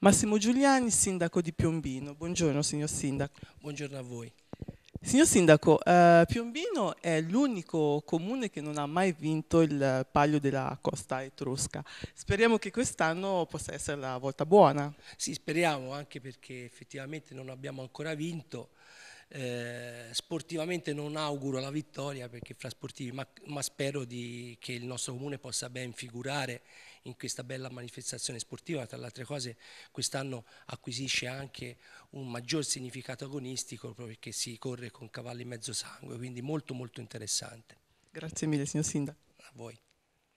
Massimo Giuliani, sindaco di Piombino. Buongiorno signor sindaco. Buongiorno a voi. Signor sindaco, eh, Piombino è l'unico comune che non ha mai vinto il palio della costa etrusca. Speriamo che quest'anno possa essere la volta buona. Sì, speriamo, anche perché effettivamente non abbiamo ancora vinto. Eh, sportivamente non auguro la vittoria perché fra sportivi, ma, ma spero di, che il nostro comune possa ben figurare in questa bella manifestazione sportiva. Tra le altre cose quest'anno acquisisce anche un maggior significato agonistico proprio perché si corre con cavalli mezzo sangue, quindi molto molto interessante. Grazie mille signor Sindaco. A voi.